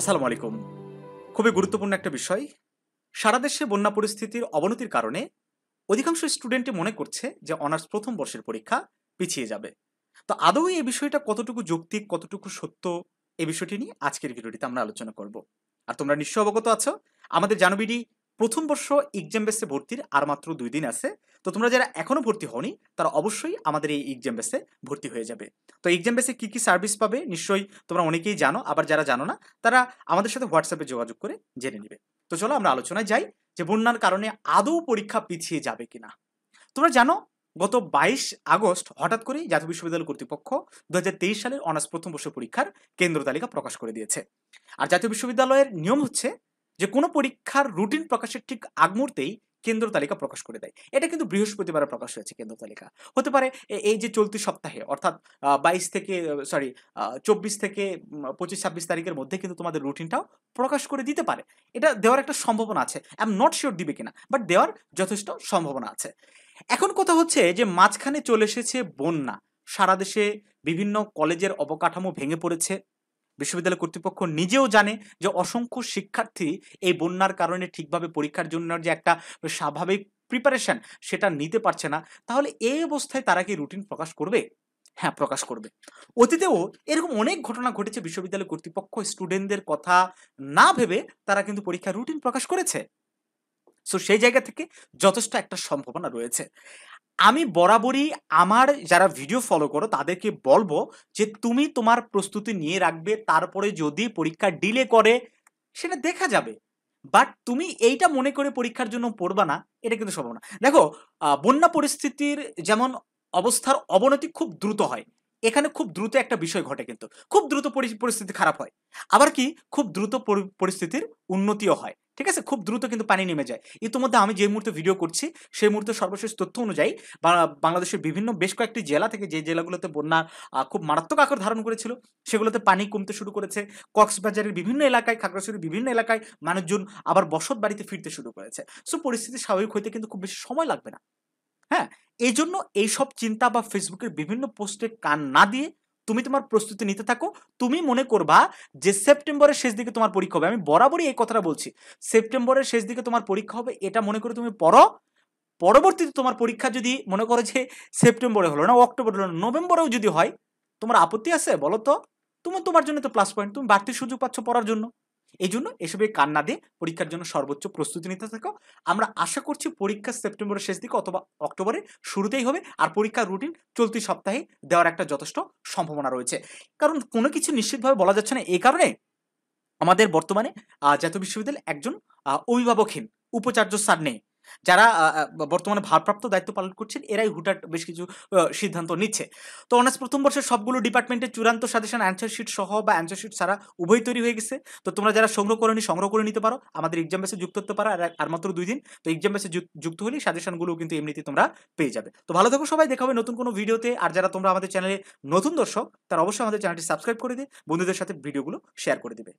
আসসালামু আলাইকুম খুবই গুরুত্বপূর্ণ একটা বিষয় সারা দেশে বন্যা পরিস্থিতির অবনতির কারণে অধিকাংশ স্টুডেন্টই মনে করছে যে অনার্স প্রথম বর্ষের পরীক্ষা পিছিয়ে যাবে তো আদৌ এই বিষয়টা কতটুকু যৌক্তিক কতটুকু সত্য এই বিষয়টি নিয়ে আজকের ভিডিওটিতে আমরা আলোচনা করব আর তোমরা নিশ্চয় অবগত আছো আমাদের জানবিডি প্রথম বর্ষ এক্সাম বেসে ভর্তির আর মাত্র দুই দিন আছে তো তোমরা যারা এখনও ভর্তি হওনি তারা অবশ্যই আমাদের এই এক্সাম বেসে ভর্তি হয়ে যাবে তো এক্সাম বেসে কী কী সার্ভিস পাবে নিশ্চয়ই তোমরা অনেকেই জানো আবার যারা জানো না তারা আমাদের সাথে হোয়াটসঅ্যাপে যোগাযোগ করে জেনে নেবে তো চলো আমরা আলোচনায় যাই যে বন্যার কারণে আদৌ পরীক্ষা পিছিয়ে যাবে কিনা তোমরা জানো গত বাইশ আগস্ট হঠাৎ করেই জাতীয় বিশ্ববিদ্যালয় কর্তৃপক্ষ দু সালের অনার্স প্রথম বর্ষ পরীক্ষার কেন্দ্র তালিকা প্রকাশ করে দিয়েছে আর জাতীয় বিশ্ববিদ্যালয়ের নিয়ম হচ্ছে যে কোনো পরীক্ষার রুটিন প্রকাশের ঠিক আগ মুহূর্তেই কেন্দ্র তালিকা প্রকাশ করে দেয় এটা কিন্তু বৃহস্পতিবার প্রকাশ হয়েছে কেন্দ্র তালিকা হতে পারে এই যে চলতি সপ্তাহে অর্থাৎ বাইশ থেকে সরি চব্বিশ থেকে পঁচিশ ছাব্বিশ তারিখের মধ্যে কিন্তু তোমাদের রুটিনটাও প্রকাশ করে দিতে পারে এটা দেওয়ার একটা সম্ভাবনা আছে আই এম নট শিওর দিবে কিনা বাট দেওয়ার যথেষ্ট সম্ভাবনা আছে এখন কথা হচ্ছে যে মাঝখানে চলে এসেছে বন্যা সারা দেশে বিভিন্ন কলেজের অবকাঠামো ভেঙে পড়েছে বিশ্ববিদ্যালয় কর্তৃপক্ষ নিজেও জানে যে অসংখ্য শিক্ষার্থী এই বন্যার কারণে ঠিকভাবে পরীক্ষার জন্য যে একটা স্বাভাবিক প্রিপারেশন সেটা নিতে পারছে না তাহলে এই অবস্থায় তারা কি রুটিন প্রকাশ করবে হ্যাঁ প্রকাশ করবে অতীতেও এরকম অনেক ঘটনা ঘটেছে বিশ্ববিদ্যালয় কর্তৃপক্ষ স্টুডেন্টদের কথা না ভেবে তারা কিন্তু পরীক্ষার রুটিন প্রকাশ করেছে সো সেই জায়গা থেকে যথেষ্ট একটা সম্ভাবনা রয়েছে আমি বরাবরই আমার যারা ভিডিও ফলো করো তাদেরকে বলবো যে তুমি তোমার প্রস্তুতি নিয়ে রাখবে তারপরে যদি পরীক্ষা ডিলে করে সেটা দেখা যাবে বাট তুমি এইটা মনে করে পরীক্ষার জন্য পড়বা না এটা কিন্তু সম্ভব না দেখো বন্যা পরিস্থিতির যেমন অবস্থার অবনতি খুব দ্রুত হয় এখানে খুব দ্রুত একটা বিষয় ঘটে কিন্তু খুব দ্রুত পরিস্থিতি খারাপ হয় আবার কি খুব দ্রুত পরিস্থিতির উন্নতিও হয় ঠিক আছে খুব দ্রুত কিন্তু পানি নেমে যায় ইতিমধ্যে আমি যে মুহূর্তে ভিডিও করছি সেই মুহূর্তে সর্বশেষ তথ্য অনুযায়ী বাংলাদেশের বিভিন্ন বেশ কয়েকটি জেলা থেকে যে জেলাগুলোতে বন্যা খুব মারাত্মক আকার ধারণ করেছিল সেগুলোতে পানি কমতে শুরু করেছে কক্সবাজারের বিভিন্ন এলাকায় খাগড়াছড়ির বিভিন্ন এলাকায় মানুষজন আবার বসত বাড়িতে ফিরতে শুরু করেছে সো পরিস্থিতি স্বাভাবিক হইতে কিন্তু খুব বেশি সময় লাগবে না হ্যাঁ এই জন্য এইসব চিন্তা বা ফেসবুকের বিভিন্ন পোস্টে কান না দিয়ে তুমি তোমার প্রস্তুতি নিতে থাকো তুমি মনে করবা যে সেপ্টেম্বরের শেষ দিকে তোমার পরীক্ষা হবে আমি বরাবরই এই কথাটা বলছি সেপ্টেম্বরের শেষ দিকে তোমার পরীক্ষা হবে এটা মনে করে তুমি পড়ো পরবর্তীতে তোমার পরীক্ষা যদি মনে করো যে সেপ্টেম্বরে হলো না অক্টোবর হলো না নভেম্বরেও যদি হয় তোমার আপত্তি আছে বলো তো তুমি তোমার জন্য তো প্লাস পয়েন্ট তুমি বাড়তি সুযোগ পাচ্ছ পড়ার জন্য এই জন্য এসবের কান্না দিয়ে পরীক্ষার জন্য সর্বোচ্চ প্রস্তুতি নিতে থাকো আমরা আশা করছি পরীক্ষা সেপ্টেম্বরের শেষ দিকে অথবা অক্টোবরের শুরুতেই হবে আর পরীক্ষার রুটিন চলতি সপ্তাহে দেওয়ার একটা যথেষ্ট সম্ভাবনা রয়েছে কারণ কোনো কিছু নিশ্চিতভাবে বলা যাচ্ছে না এই কারণে আমাদের বর্তমানে জাতীয় বিশ্ববিদ্যালয়ে একজন অভিভাবকহীন উপাচার্য স্যার নেই যারা বর্তমানে ভারপ্রাপ্ত দায়িত্ব পালন করছেন এরাই হুটাট বেশ কিছু সিদ্ধান্ত নিচ্ছে তো অনার্স প্রথম বর্ষের সবগুলো ডিপার্টমেন্টের চূড়ান্ত সাজেশন অ্যান্সার শিট সহ বা অ্যান্সার শিট ছাড়া উভয় তৈরি হয়ে গেছে তো তোমরা যারা সংগ্রহ করেনি সংগ্রহ করে নিতে পারো আমাদের এক্সাম বেসে যুক্ত হতে পারো আর মাত্র দুই দিন তো এক্সাম বেসে যুক্ত হলে সাজেশনগুলো কিন্তু এমনিতে তোমরা পেয়ে যাবে তো ভালো থাকো সবাই দেখা হবে নতুন কোনো ভিডিওতে আর যারা তোমরা আমাদের চ্যানেলে নতুন দর্শক তারা অবশ্যই আমাদের চ্যানেলটি সাবস্ক্রাইব করে দিয়ে বন্ধুদের সাথে ভিডিওগুলো শেয়ার করে দেবে